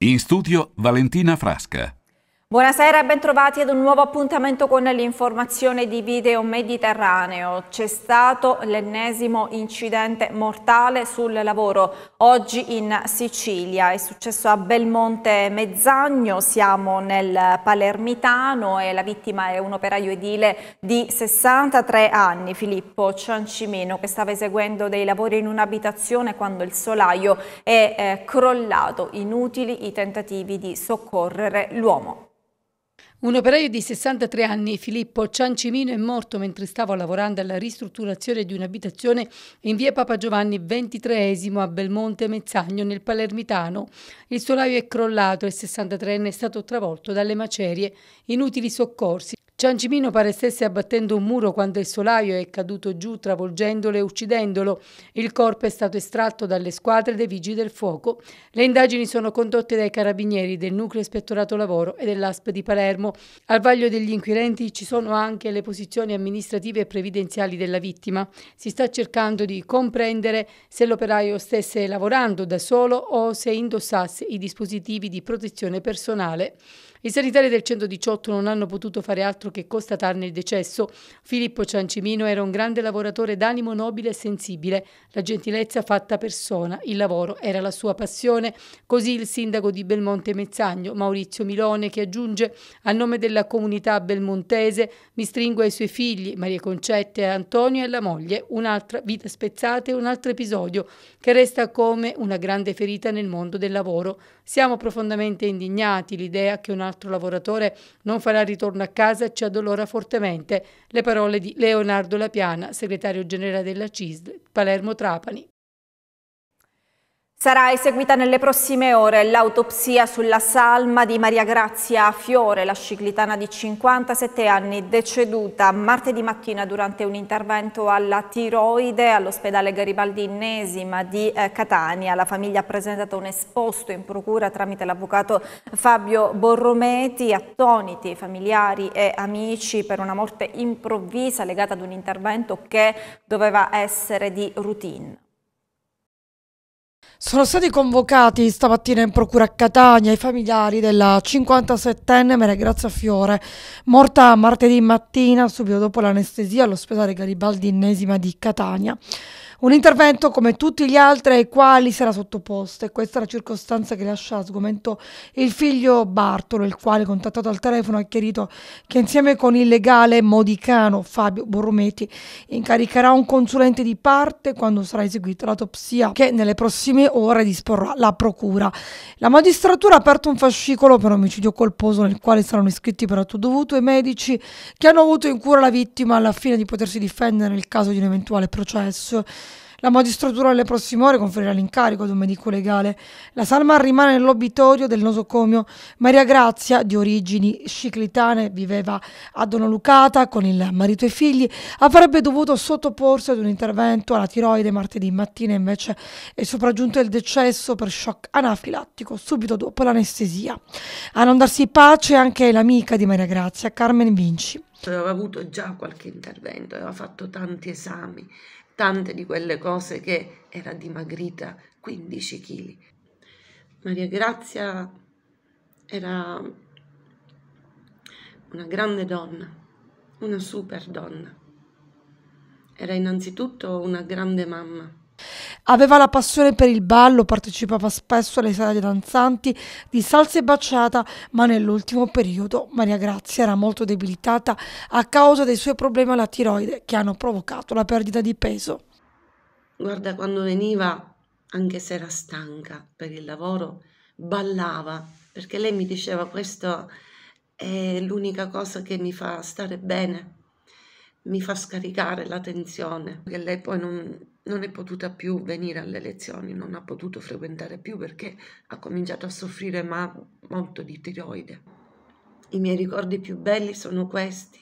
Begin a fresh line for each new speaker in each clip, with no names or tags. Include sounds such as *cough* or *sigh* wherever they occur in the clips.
In studio Valentina Frasca.
Buonasera e bentrovati ad un nuovo appuntamento con l'informazione di Video Mediterraneo. C'è stato l'ennesimo incidente mortale sul lavoro oggi in Sicilia. È successo a Belmonte Mezzagno, siamo nel Palermitano e la vittima è un operaio edile di 63 anni, Filippo Ciancimeno, che stava eseguendo dei lavori in un'abitazione quando il solaio è eh, crollato. Inutili i tentativi di soccorrere l'uomo.
Un operaio di 63 anni, Filippo Ciancimino, è morto mentre stava lavorando alla ristrutturazione di un'abitazione in via Papa Giovanni XXIII a Belmonte Mezzagno nel Palermitano. Il solaio è crollato e il 63enne è stato travolto dalle macerie. Inutili soccorsi. Ciancimino pare stesse abbattendo un muro quando il solaio è caduto giù travolgendolo e uccidendolo. Il corpo è stato estratto dalle squadre dei vigili del fuoco. Le indagini sono condotte dai carabinieri del nucleo ispettorato lavoro e dell'ASP di Palermo. Al vaglio degli inquirenti ci sono anche le posizioni amministrative e previdenziali della vittima. Si sta cercando di comprendere se l'operaio stesse lavorando da solo o se indossasse i dispositivi di protezione personale. I sanitari del 118 non hanno potuto fare altro che constatarne il decesso. Filippo Ciancimino era un grande lavoratore d'animo nobile e sensibile, la gentilezza fatta persona, il lavoro era la sua passione. Così il sindaco di Belmonte Mezzagno, Maurizio Milone, che aggiunge a nome della comunità belmontese mi stringo ai suoi figli, Maria Concette, e Antonio e alla moglie, un'altra vita spezzata e un altro episodio che resta come una grande ferita nel mondo del lavoro. Siamo profondamente indignati. L'idea che un altro lavoratore non farà ritorno a casa ci addolora fortemente. Le parole di Leonardo Lapiana,
segretario generale della CISL, Palermo Trapani. Sarà eseguita nelle prossime ore l'autopsia sulla salma di Maria Grazia Fiore, la ciclitana di 57 anni, deceduta martedì mattina durante un intervento alla tiroide all'ospedale Garibaldi Innesima di eh, Catania. La famiglia ha presentato un esposto in procura tramite l'avvocato Fabio Borrometi, attoniti familiari e amici per una morte improvvisa legata ad un intervento che doveva essere di routine. Sono stati
convocati stamattina in procura a Catania i familiari della 57enne Maria Grazia Fiore, morta martedì mattina subito dopo l'anestesia all'ospedale Garibaldi Innesima di Catania. Un intervento come tutti gli altri ai quali sarà sottoposto e questa è la circostanza che lascia a sgomento il figlio Bartolo, il quale contattato al telefono ha chiarito che insieme con il legale modicano Fabio Borrometi incaricherà un consulente di parte quando sarà eseguita l'autopsia che nelle prossime ore disporrà la procura. La magistratura ha aperto un fascicolo per omicidio colposo nel quale saranno iscritti per atto dovuto i medici che hanno avuto in cura la vittima alla fine di potersi difendere nel caso di un eventuale processo la magistratura alle prossime ore conferirà l'incarico ad un medico legale. La salma rimane nell'obitorio del nosocomio. Maria Grazia, di origini sciclitane, viveva a Donalucata con il marito e i figli. Avrebbe dovuto sottoporsi ad un intervento alla tiroide martedì mattina, invece è sopraggiunto il decesso per shock anafilattico subito dopo l'anestesia. A non darsi pace anche l'amica di Maria Grazia, Carmen Vinci.
Aveva avuto già qualche intervento, aveva fatto tanti esami, tante di quelle cose che era dimagrita 15 kg. Maria Grazia era una grande donna, una super donna. Era innanzitutto una grande mamma
Aveva la passione per il ballo, partecipava spesso alle sale danzanti di salsa e baciata, ma nell'ultimo periodo Maria Grazia era molto debilitata a causa dei suoi problemi alla tiroide che hanno provocato la perdita di peso.
Guarda, quando veniva, anche se era stanca per il lavoro, ballava, perché lei mi diceva questo è l'unica cosa che mi fa stare bene, mi fa scaricare la tensione, che lei poi non, non è potuta più venire alle lezioni, non ha potuto frequentare più perché ha cominciato a soffrire ma molto di tiroide. I miei ricordi più belli sono questi.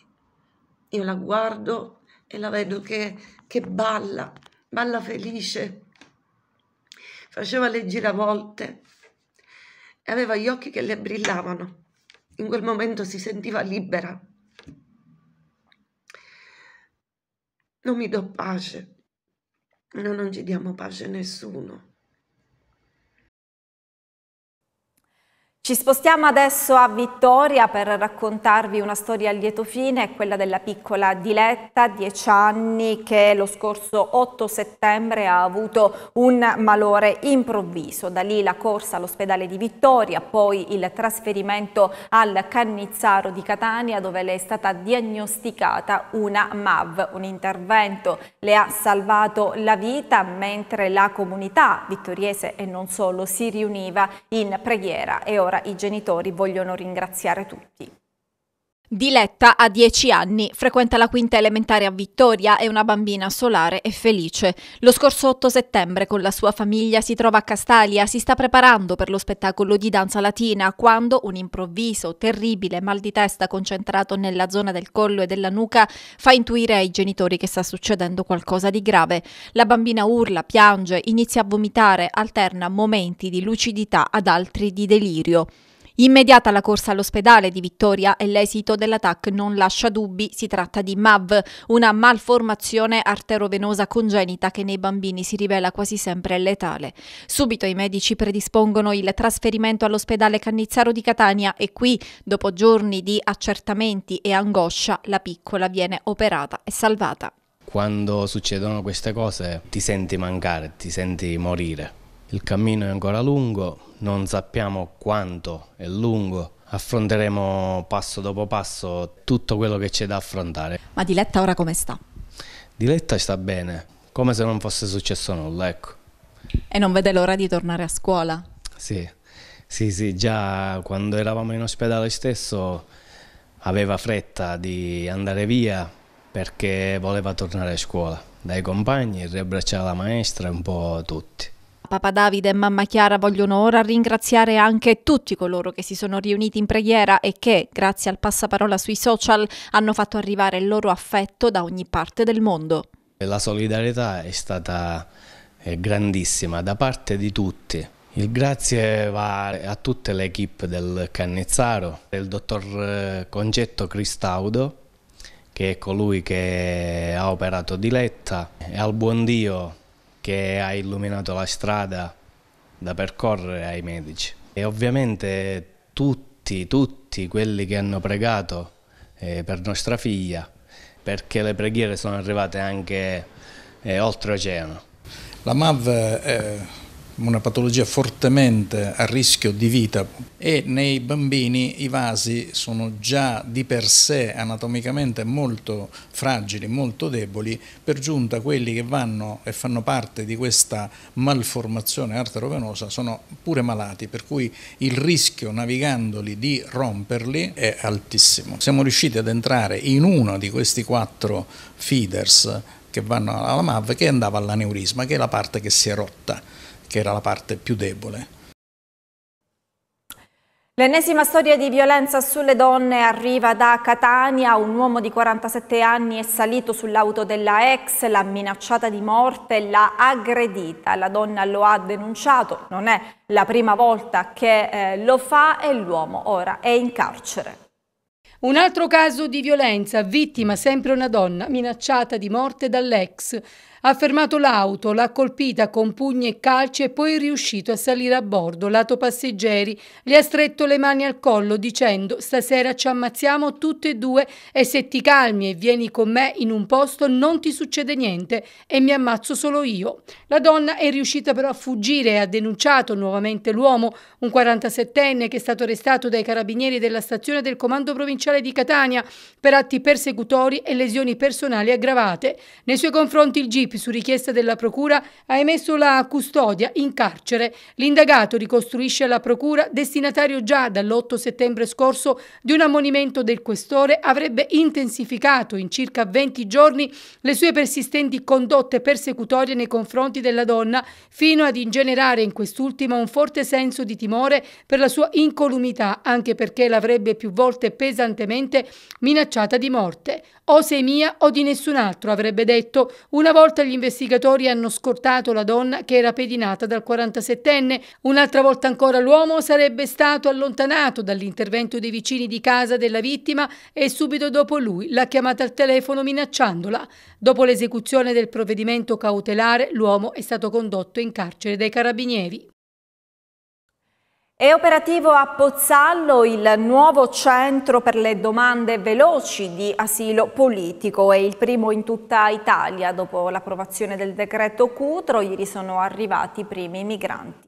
Io la guardo e la vedo che, che balla, balla felice. Faceva le giravolte e aveva gli occhi che le brillavano. In quel momento si sentiva libera. Non mi do pace No, non ci diamo pace a nessuno.
Ci spostiamo adesso a Vittoria per raccontarvi una storia a lieto fine, quella della piccola Diletta, 10 anni, che lo scorso 8 settembre ha avuto un malore improvviso. Da lì la corsa all'ospedale di Vittoria, poi il trasferimento al Cannizzaro di Catania dove le è stata diagnosticata una MAV. Un intervento le ha salvato la vita mentre la comunità vittoriese e non solo si riuniva in preghiera e ora allora i genitori vogliono ringraziare tutti. Diletta ha 10 anni, frequenta la quinta elementare a Vittoria, è una bambina solare e felice. Lo scorso 8 settembre con la sua famiglia si trova a Castalia, si sta preparando per lo spettacolo di danza latina quando un improvviso, terribile mal di testa concentrato nella zona del collo e della nuca fa intuire ai genitori che sta succedendo qualcosa di grave. La bambina urla, piange, inizia a vomitare, alterna momenti di lucidità ad altri di delirio. Immediata la corsa all'ospedale di Vittoria e l'esito dell'attacco non lascia dubbi, si tratta di MAV, una malformazione arterovenosa congenita che nei bambini si rivela quasi sempre letale. Subito i medici predispongono il trasferimento all'ospedale Cannizzaro di Catania e qui, dopo giorni di accertamenti e angoscia, la piccola viene operata e salvata.
Quando succedono queste cose ti senti mancare, ti senti morire il cammino è ancora lungo, non sappiamo quanto è lungo, affronteremo passo dopo passo tutto quello che c'è da affrontare.
Ma Diletta ora come sta?
Diletta sta bene, come se non fosse successo nulla, ecco.
E non vede l'ora di tornare a scuola?
Sì, sì, sì, già quando eravamo in ospedale stesso aveva fretta di andare via perché voleva tornare a scuola, dai compagni, riabbracciare la maestra, e un po' tutti.
Papa Davide e Mamma Chiara vogliono ora ringraziare anche tutti coloro che si sono riuniti in preghiera e che, grazie al passaparola sui social, hanno fatto arrivare il loro affetto da ogni parte del mondo.
La solidarietà è stata eh, grandissima da parte di tutti. Il grazie va a tutta l'equipe del Cannizzaro, il dottor eh, Concetto Cristaudo, che è colui che ha operato di letta, e al buon Dio che ha illuminato la strada da percorrere ai medici. E ovviamente tutti, tutti quelli che hanno pregato eh, per nostra figlia, perché le preghiere sono arrivate anche eh, oltre oceano. La MAV eh, una patologia fortemente a rischio di vita e nei bambini i vasi sono già di per sé anatomicamente molto fragili, molto deboli, per giunta quelli che vanno e fanno parte di questa malformazione arterovenosa sono pure malati, per cui il rischio navigandoli di romperli è altissimo. Siamo riusciti ad entrare in uno di questi quattro feeders che vanno alla MAV che andava all'aneurisma, che è la parte che si è rotta che era la parte più debole.
L'ennesima storia di violenza sulle donne arriva da Catania. Un uomo di 47 anni è salito sull'auto della ex, l'ha minacciata di morte, l'ha aggredita. La donna lo ha denunciato, non è la prima volta che eh, lo fa e l'uomo ora è in carcere.
Un altro caso di violenza, vittima sempre una donna, minacciata di morte dall'ex. Ha fermato l'auto, l'ha colpita con pugni e calci e poi è riuscito a salire a bordo, lato passeggeri. Gli ha stretto le mani al collo dicendo «Stasera ci ammazziamo tutte e due e se ti calmi e vieni con me in un posto non ti succede niente e mi ammazzo solo io». La donna è riuscita però a fuggire e ha denunciato nuovamente l'uomo, un 47enne che è stato arrestato dai carabinieri della stazione del comando provinciale di Catania per atti persecutori e lesioni personali aggravate. Nei suoi confronti il GIP su richiesta della Procura, ha emesso la custodia in carcere. L'indagato ricostruisce la Procura, destinatario già dall'8 settembre scorso di un ammonimento del questore, avrebbe intensificato in circa 20 giorni le sue persistenti condotte persecutorie nei confronti della donna, fino ad ingenerare in quest'ultima un forte senso di timore per la sua incolumità, anche perché l'avrebbe più volte pesantemente minacciata di morte. O sei mia o di nessun altro, avrebbe detto, una volta gli investigatori hanno scortato la donna che era pedinata dal 47enne. Un'altra volta ancora l'uomo sarebbe stato allontanato dall'intervento dei vicini di casa della vittima e subito dopo lui l'ha chiamata al telefono minacciandola. Dopo l'esecuzione del provvedimento cautelare l'uomo è stato condotto in carcere dai carabinieri.
È operativo a Pozzallo il nuovo centro per le domande veloci di asilo politico, è il primo in tutta Italia. Dopo l'approvazione del decreto Cutro, ieri sono arrivati i primi migranti.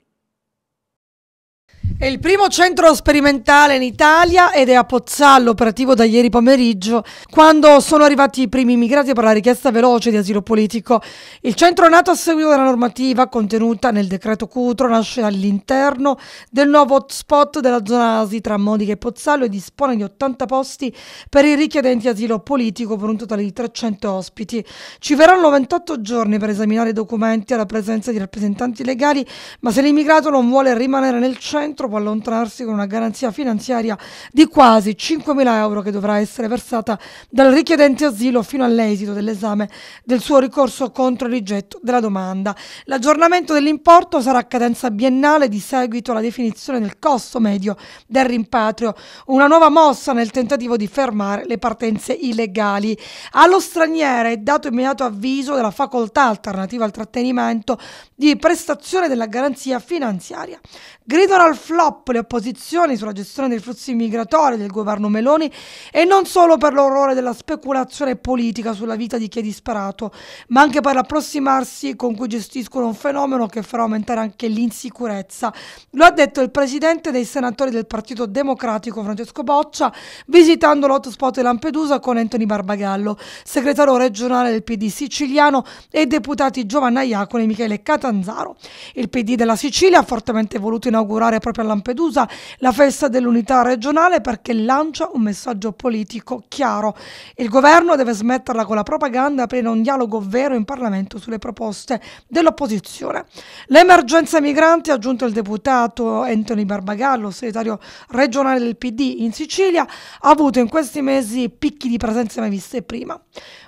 È il primo centro sperimentale in Italia ed è a Pozzallo, operativo da ieri pomeriggio, quando sono arrivati i primi immigrati per la richiesta veloce di asilo politico. Il centro è nato a seguito della normativa contenuta nel decreto Cutro, nasce all'interno del nuovo hotspot della zona ASI tra Modica e Pozzallo e dispone di 80 posti per i richiedenti asilo politico per un totale di 300 ospiti. Ci verranno 28 giorni per esaminare i documenti alla presenza di rappresentanti legali, ma se l'immigrato non vuole rimanere nel centro, riscontro può allontanarsi con una garanzia finanziaria di quasi 5.000 euro che dovrà essere versata dal richiedente asilo fino all'esito dell'esame del suo ricorso contro il rigetto della domanda. L'aggiornamento dell'importo sarà a cadenza biennale di seguito alla definizione del costo medio del rimpatrio, una nuova mossa nel tentativo di fermare le partenze illegali. Allo straniero è dato immediato avviso della facoltà alternativa al trattenimento di prestazione della garanzia finanziaria. Gridano al flop le opposizioni sulla gestione dei flussi migratori del governo Meloni e non solo per l'orrore della speculazione politica sulla vita di chi è disparato, ma anche per l'approssimarsi con cui gestiscono un fenomeno che farà aumentare anche l'insicurezza. Lo ha detto il presidente dei senatori del Partito Democratico Francesco Boccia visitando l'hotspot di Lampedusa con Anthony Barbagallo, segretario regionale del PD siciliano e deputati Giovanna Iacone e Michele Catanzaro. Il PD della Sicilia ha fortemente voluto inaugurare proprio proprio a Lampedusa la festa dell'unità regionale perché lancia un messaggio politico chiaro. Il governo deve smetterla con la propaganda e aprire un dialogo vero in Parlamento sulle proposte dell'opposizione. L'emergenza migranti, ha aggiunto il deputato Anthony Barbagallo, segretario regionale del PD in Sicilia, ha avuto in questi mesi picchi di presenze mai viste prima.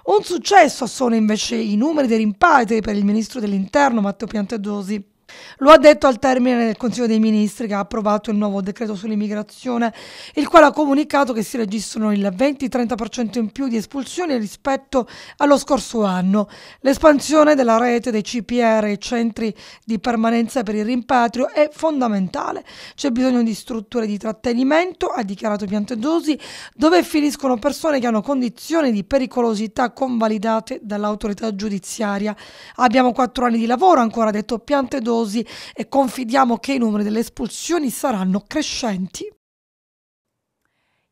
Un successo sono invece i numeri dei rimpatri per il ministro dell'interno Matteo Piantedosi. Lo ha detto al termine del Consiglio dei Ministri che ha approvato il nuovo decreto sull'immigrazione, il quale ha comunicato che si registrano il 20-30% in più di espulsioni rispetto allo scorso anno. L'espansione della rete dei CPR e centri di permanenza per il rimpatrio è fondamentale. C'è bisogno di strutture di trattenimento, ha dichiarato Piantedosi, dove finiscono persone che hanno condizioni di pericolosità convalidate dall'autorità giudiziaria. Abbiamo quattro anni di lavoro, ancora detto Piantedosi pericolosi e confidiamo che i numeri delle
espulsioni saranno
crescenti.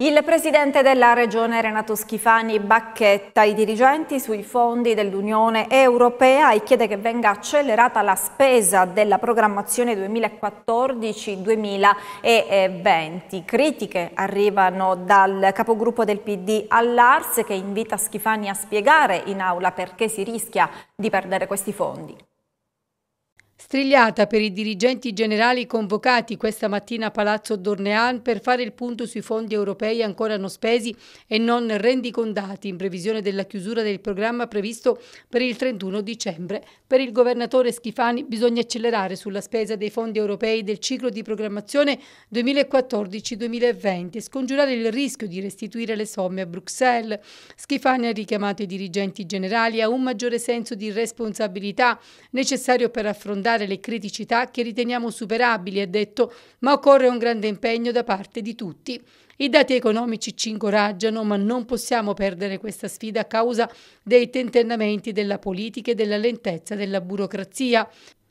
Il presidente della regione Renato Schifani bacchetta i dirigenti sui fondi dell'Unione Europea e chiede che venga accelerata la spesa della programmazione 2014-2020. Critiche arrivano dal capogruppo del PD all'Ars che invita Schifani a spiegare in aula perché si rischia di perdere questi fondi.
Strigliata per i dirigenti generali convocati questa mattina a Palazzo Dornean per fare il punto sui fondi europei ancora non spesi e non rendicondati in previsione della chiusura del programma previsto per il 31 dicembre. Per il governatore Schifani bisogna accelerare sulla spesa dei fondi europei del ciclo di programmazione 2014-2020 e scongiurare il rischio di restituire le somme a Bruxelles. Schifani ha richiamato i dirigenti generali a un maggiore senso di responsabilità necessario per affrontare ricordare le criticità che riteniamo superabili, ha detto, ma occorre un grande impegno da parte di tutti. I dati economici ci incoraggiano, ma non possiamo perdere questa sfida a causa dei tentennamenti della politica e della lentezza della burocrazia.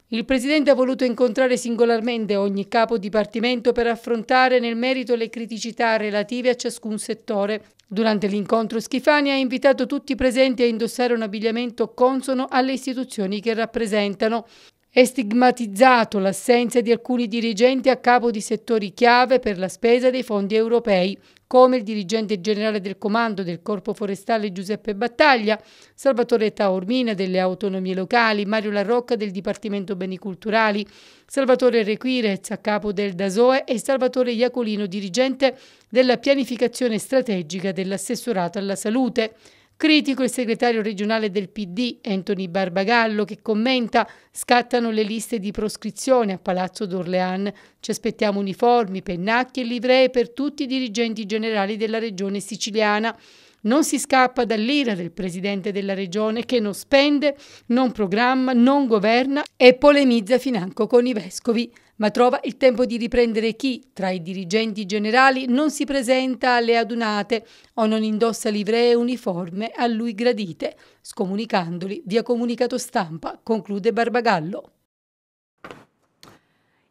Il Presidente ha voluto incontrare singolarmente ogni capo dipartimento per affrontare nel merito le criticità relative a ciascun settore. Durante l'incontro Schifani ha invitato tutti i presenti a indossare un abbigliamento consono alle istituzioni che rappresentano. È stigmatizzato l'assenza di alcuni dirigenti a capo di settori chiave per la spesa dei fondi europei, come il dirigente generale del comando del Corpo Forestale Giuseppe Battaglia, Salvatore Taormina delle autonomie locali, Mario Larrocca del Dipartimento Beni Culturali, Salvatore Requirez a capo del DASOE e Salvatore Iacolino dirigente della pianificazione strategica dell'assessorato alla salute. Critico il segretario regionale del PD, Anthony Barbagallo, che commenta scattano le liste di proscrizione a Palazzo d'Orléans. Ci aspettiamo uniformi, pennacchi e livree per tutti i dirigenti generali della regione siciliana. Non si scappa dall'ira del presidente della regione che non spende, non programma, non governa e polemizza financo con i vescovi ma trova il tempo di riprendere chi, tra i dirigenti generali, non si presenta alle adunate o non indossa livree uniforme a lui gradite, scomunicandoli via comunicato
stampa, conclude Barbagallo.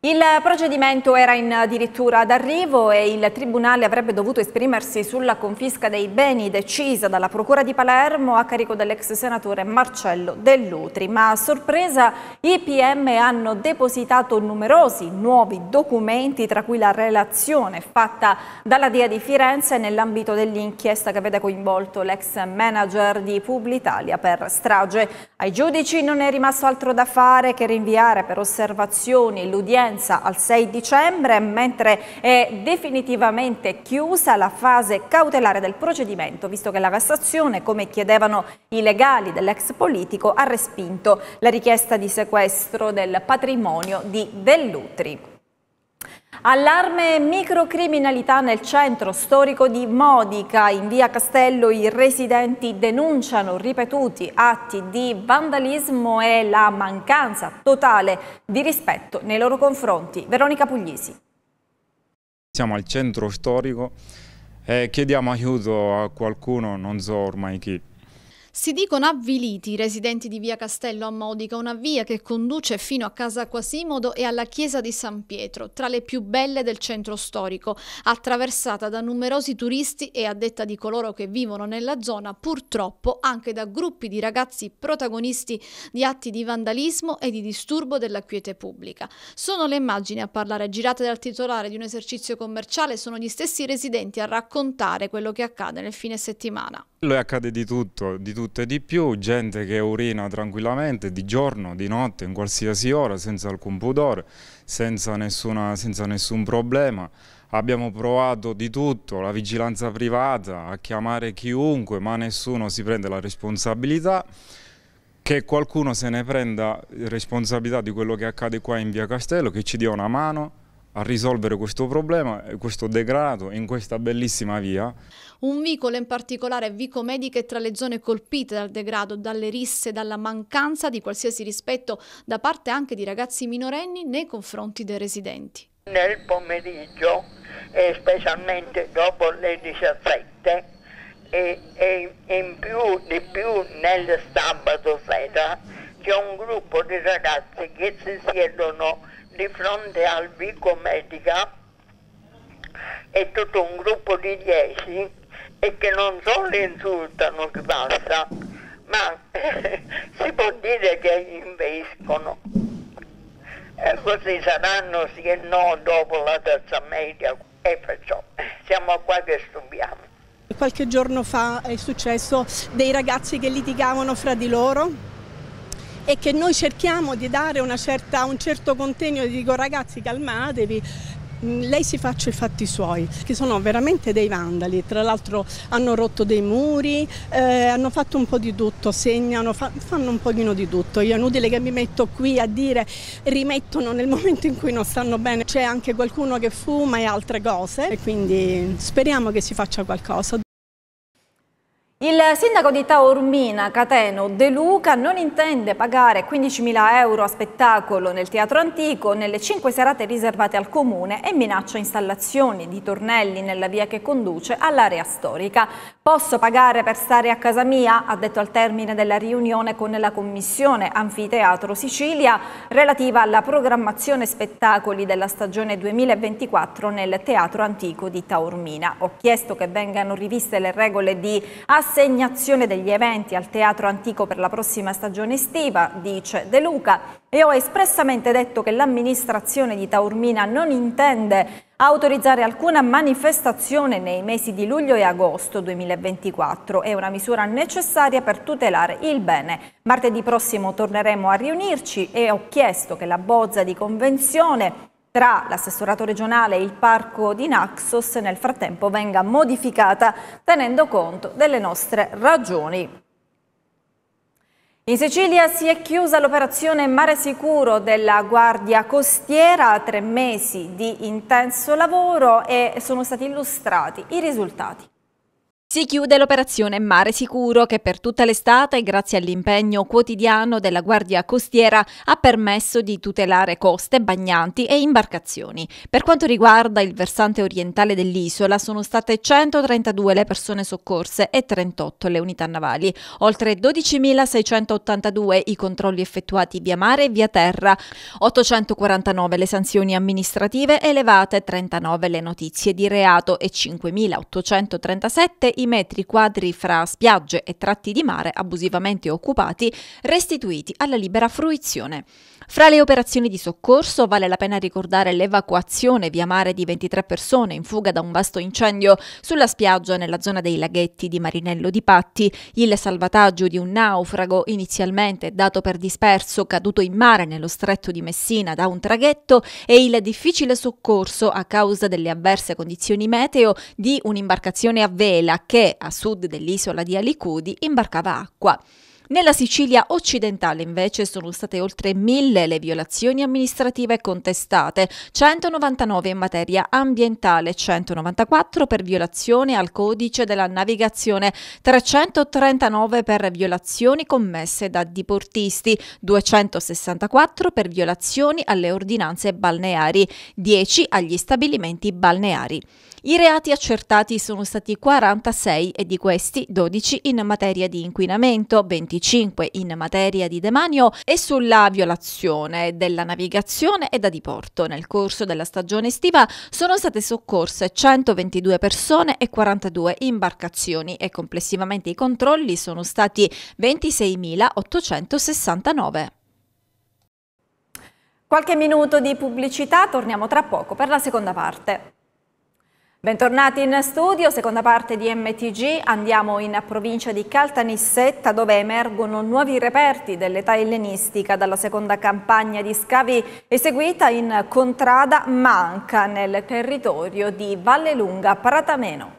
Il procedimento era in dirittura d'arrivo e il Tribunale avrebbe dovuto esprimersi sulla confisca dei beni decisa dalla Procura di Palermo a carico dell'ex senatore Marcello Dell'Utri, ma a sorpresa i PM hanno depositato numerosi nuovi documenti, tra cui la relazione fatta dalla DIA di Firenze nell'ambito dell'inchiesta che vede coinvolto l'ex manager di Publitalia per strage. Ai giudici non è rimasto altro da fare che rinviare per osservazioni l'udienza scadenza al 6 dicembre, mentre è definitivamente chiusa la fase cautelare del procedimento, visto che la Cassazione, come chiedevano i legali dell'ex politico, ha respinto la richiesta di sequestro del patrimonio di Dell'Utri. Allarme microcriminalità nel centro storico di Modica. In via Castello i residenti denunciano ripetuti atti di vandalismo e la mancanza totale di rispetto nei loro confronti. Veronica Puglisi.
Siamo al centro storico e chiediamo aiuto a qualcuno, non so ormai chi.
Si dicono avviliti i residenti di via Castello a Modica, una via che conduce fino a casa Quasimodo e alla chiesa di San Pietro, tra le più belle del centro storico, attraversata da numerosi turisti e a detta di coloro che vivono nella zona, purtroppo anche da gruppi di ragazzi protagonisti di atti di vandalismo e di disturbo della quiete pubblica. Sono le immagini a parlare girate dal titolare di un esercizio commerciale, sono gli stessi residenti a raccontare quello che accade nel fine settimana.
Lo accade di tutto, di tutto tutto e di più, gente che urina tranquillamente di giorno, di notte, in qualsiasi ora, senza alcun pudore, senza, nessuna, senza nessun problema. Abbiamo provato di tutto, la vigilanza privata, a chiamare chiunque, ma nessuno si prende la responsabilità che qualcuno se ne prenda responsabilità di quello che accade qua in via Castello, che ci dia una mano a risolvere questo problema, questo degrado in questa bellissima via.
Un vicolo in particolare, Vico Mediche, è tra le zone colpite dal degrado, dalle risse, dalla mancanza di qualsiasi rispetto da parte anche di ragazzi minorenni nei confronti dei residenti.
Nel pomeriggio, specialmente dopo le 17, e, e in più di più nel sabato sera, c'è un gruppo di ragazzi che si siedono di fronte al Vico Medica e tutto un gruppo di dieci e che non solo insultano chi passa, ma *laughs* si può dire che invescono. E eh, così saranno sì e no dopo la terza media e perciò siamo qua che stupiamo. Qualche
giorno fa è successo dei ragazzi che litigavano fra di loro e che noi cerchiamo di dare certa, un certo contegno, di dico ragazzi calmatevi, mm, lei si faccia i fatti suoi, che sono veramente dei vandali, tra l'altro hanno rotto dei muri, eh, hanno fatto un po' di tutto, segnano, fa, fanno un pochino di tutto. Io è inutile che mi metto qui a dire rimettono nel *laughs* momento in cui non stanno bene, c'è anche qualcuno che fuma e altre cose, e quindi speriamo che si faccia qualcosa.
Il sindaco di Taormina, Cateno De Luca, non intende pagare 15.000 euro a spettacolo nel Teatro Antico nelle cinque serate riservate al Comune e minaccia installazioni di tornelli nella via che conduce all'area storica. Posso pagare per stare a casa mia? ha detto al termine della riunione con la Commissione Anfiteatro Sicilia relativa alla programmazione spettacoli della stagione 2024 nel Teatro Antico di Taormina. Ho chiesto che vengano riviste le regole di assistenza assegnazione degli eventi al Teatro Antico per la prossima stagione estiva, dice De Luca, e ho espressamente detto che l'amministrazione di Taormina non intende autorizzare alcuna manifestazione nei mesi di luglio e agosto 2024. È una misura necessaria per tutelare il bene. Martedì prossimo torneremo a riunirci e ho chiesto che la bozza di convenzione tra l'assessorato regionale e il parco di Naxos nel frattempo venga modificata tenendo conto delle nostre ragioni. In Sicilia si è chiusa l'operazione Mare Sicuro della Guardia Costiera, tre mesi di intenso lavoro e sono stati illustrati i risultati. Si chiude l'operazione Mare Sicuro che per tutta l'estate, grazie all'impegno quotidiano della Guardia Costiera, ha permesso di tutelare coste, bagnanti e imbarcazioni. Per quanto riguarda il versante orientale dell'isola, sono state 132 le persone soccorse e 38 le unità navali, oltre 12.682 i controlli effettuati via mare e via terra, 849 le sanzioni amministrative elevate, 39 le notizie di reato e 5.837 i i metri quadri fra spiagge e tratti di mare abusivamente occupati restituiti alla libera fruizione. Fra le operazioni di soccorso vale la pena ricordare l'evacuazione via mare di 23 persone in fuga da un vasto incendio sulla spiaggia nella zona dei laghetti di Marinello di Patti, il salvataggio di un naufrago inizialmente dato per disperso caduto in mare nello stretto di Messina da un traghetto e il difficile soccorso a causa delle avverse condizioni meteo di un'imbarcazione a vela che a sud dell'isola di Alicudi imbarcava acqua. Nella Sicilia occidentale invece sono state oltre mille le violazioni amministrative contestate, 199 in materia ambientale, 194 per violazione al codice della navigazione, 339 per violazioni commesse da diportisti, 264 per violazioni alle ordinanze balneari, 10 agli stabilimenti balneari. I reati accertati sono stati 46 e di questi 12 in materia di inquinamento, 25 in materia di demanio e sulla violazione della navigazione e da diporto. Nel corso della stagione estiva sono state soccorse 122 persone e 42 imbarcazioni e complessivamente i controlli sono stati 26.869. Qualche minuto di pubblicità, torniamo tra poco per la seconda parte. Bentornati in studio, seconda parte di MTG, andiamo in provincia di Caltanissetta dove emergono nuovi reperti dell'età ellenistica dalla seconda campagna di scavi eseguita in Contrada Manca nel territorio di Vallelunga Pratameno.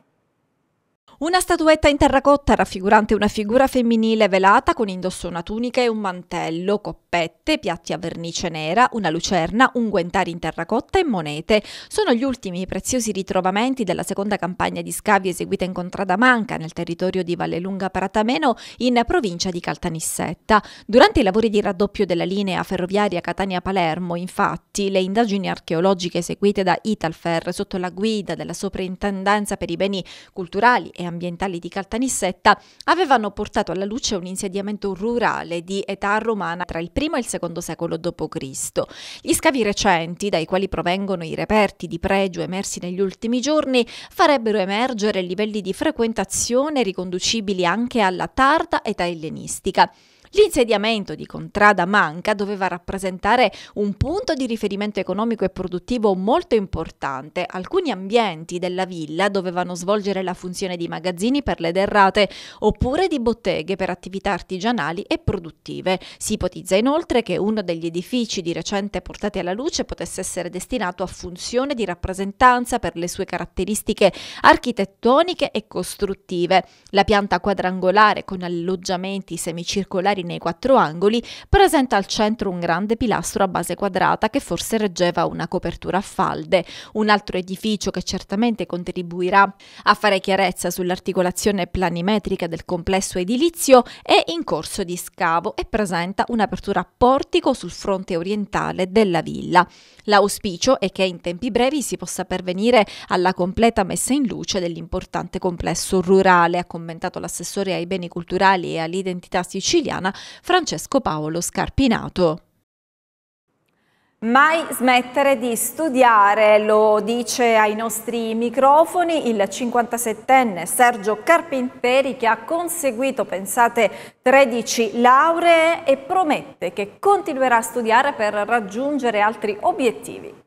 Una statuetta in terracotta raffigurante una figura femminile velata con indosso una tunica e un mantello, coppia polpette, piatti a vernice nera, una lucerna, un guentari in terracotta e monete. Sono gli ultimi preziosi ritrovamenti della seconda campagna di scavi eseguita in Contrada Manca nel territorio di Vallelunga Paratameno, in provincia di Caltanissetta. Durante i lavori di raddoppio della linea ferroviaria Catania-Palermo, infatti, le indagini archeologiche eseguite da Italfer sotto la guida della Soprintendenza per i beni culturali e ambientali di Caltanissetta avevano portato alla luce un insediamento rurale di età romana tra il primo primo e il secondo secolo d.C. Gli scavi recenti, dai quali provengono i reperti di pregio emersi negli ultimi giorni, farebbero emergere livelli di frequentazione riconducibili anche alla tarda età ellenistica. L'insediamento di Contrada Manca doveva rappresentare un punto di riferimento economico e produttivo molto importante. Alcuni ambienti della villa dovevano svolgere la funzione di magazzini per le derrate oppure di botteghe per attività artigianali e produttive. Si ipotizza inoltre che uno degli edifici di recente portati alla luce potesse essere destinato a funzione di rappresentanza per le sue caratteristiche architettoniche e costruttive. La pianta quadrangolare con alloggiamenti semicircolari nei quattro angoli, presenta al centro un grande pilastro a base quadrata che forse reggeva una copertura a falde, un altro edificio che certamente contribuirà a fare chiarezza sull'articolazione planimetrica del complesso edilizio è in corso di scavo e presenta un'apertura a portico sul fronte orientale della villa. L'auspicio è che in tempi brevi si possa pervenire alla completa messa in luce dell'importante complesso rurale, ha commentato l'assessore ai beni culturali e all'identità siciliana Toscana, Francesco Paolo Scarpinato. Mai smettere di studiare, lo dice ai nostri microfoni il 57enne Sergio Carpinteri che ha conseguito, pensate, 13 lauree e promette
che continuerà a studiare per raggiungere altri obiettivi.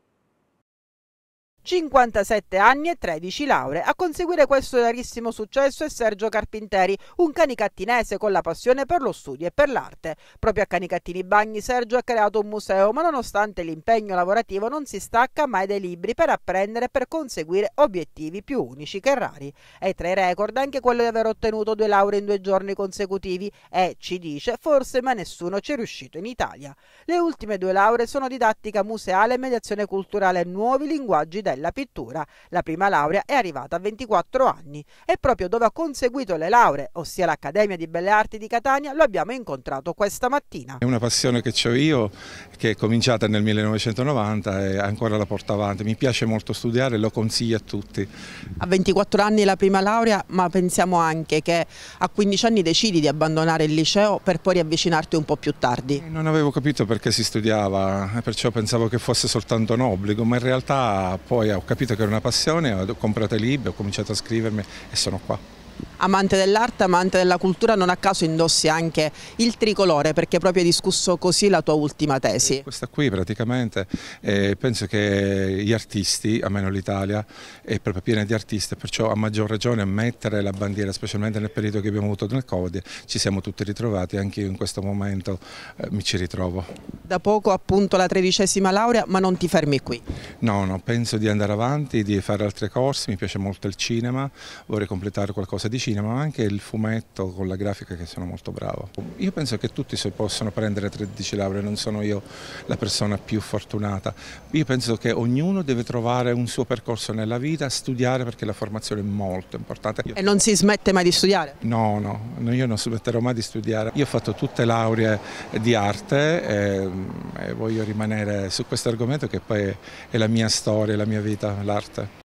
57 anni e 13 lauree. A conseguire questo rarissimo successo è Sergio Carpinteri, un canicattinese con la passione per lo studio e per l'arte. Proprio a Canicattini Bagni Sergio ha creato un museo, ma nonostante l'impegno lavorativo non si stacca mai dai libri per apprendere e per conseguire obiettivi più unici che rari. E tra i record anche quello di aver ottenuto due lauree in due giorni consecutivi e, ci dice, forse ma nessuno ci è riuscito in Italia. Le ultime due lauree sono didattica museale e mediazione culturale nuovi linguaggi da della pittura. La prima laurea è arrivata a 24 anni e proprio dove ha conseguito le lauree, ossia l'Accademia di Belle Arti di Catania, lo abbiamo incontrato questa mattina.
È una passione che ho io, che è cominciata nel 1990 e ancora la porto avanti. Mi piace
molto studiare e lo consiglio a tutti. A 24 anni la prima laurea, ma pensiamo anche che a 15 anni decidi di abbandonare il liceo per poi riavvicinarti un po' più tardi.
Eh, non avevo capito perché si studiava, eh, perciò pensavo che fosse soltanto un obbligo, ma in realtà poi poi ho capito che era una passione, ho comprato i libri, ho cominciato a scrivermi e sono qua
amante dell'arte, amante della cultura, non a caso indossi anche il tricolore perché proprio hai discusso così la tua ultima tesi. Eh, questa
qui praticamente eh, penso che gli artisti, a meno l'Italia, è proprio piena di artisti, perciò a maggior ragione mettere la bandiera, specialmente nel periodo che abbiamo avuto nel Covid, ci siamo tutti ritrovati, anche io in questo momento eh, mi ci ritrovo.
Da poco appunto la tredicesima laurea, ma non ti fermi qui.
No, no, penso di andare avanti, di fare altri corsi, mi piace molto il cinema, vorrei completare qualcosa di cinema cinema, ma anche il fumetto con la grafica che sono molto bravo. Io penso che tutti si possono prendere 13 lauree, non sono io la persona più fortunata. Io penso che ognuno deve trovare un suo percorso nella vita, studiare perché la formazione è molto importante. E
non si smette mai
di studiare? No, no, io non smetterò mai di studiare. Io ho fatto tutte lauree di arte e, ehm, e voglio rimanere su questo argomento che poi è la mia storia, la mia vita, l'arte.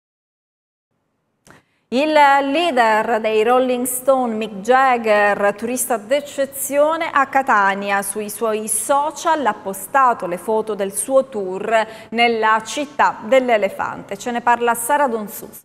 Il leader dei Rolling Stone, Mick Jagger, turista d'eccezione a Catania, sui suoi social ha postato le foto del suo tour nella città dell'elefante. Ce ne parla Sara Donsuso.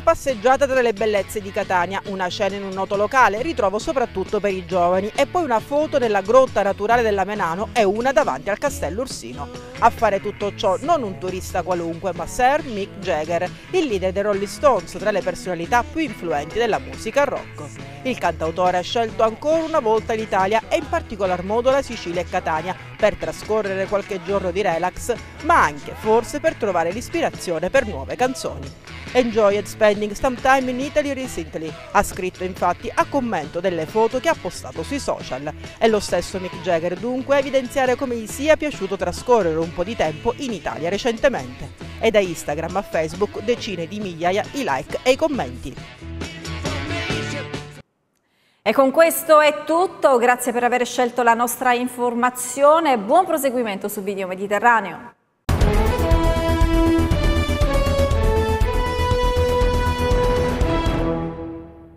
una passeggiata tra le bellezze di Catania, una cena in un noto locale, ritrovo soprattutto per i giovani, e poi una foto nella grotta naturale della Menano e una davanti al castello Ursino. A fare tutto ciò non un turista qualunque, ma Sir Mick Jagger, il leader dei Rolling Stones, tra le personalità più influenti della musica rock. Il cantautore ha scelto ancora una volta l'Italia e in particolar modo la Sicilia e Catania per trascorrere qualche giorno di relax, ma anche forse per trovare l'ispirazione per nuove canzoni. Enjoyed spending some time in Italy recently, ha scritto infatti a commento delle foto che ha postato sui social. È lo stesso Mick Jagger dunque a evidenziare come gli sia piaciuto trascorrere un po' di tempo in Italia recentemente. E da Instagram a Facebook decine di migliaia i like e i commenti. E con questo è
tutto, grazie per aver scelto la nostra informazione, buon proseguimento su Video Mediterraneo.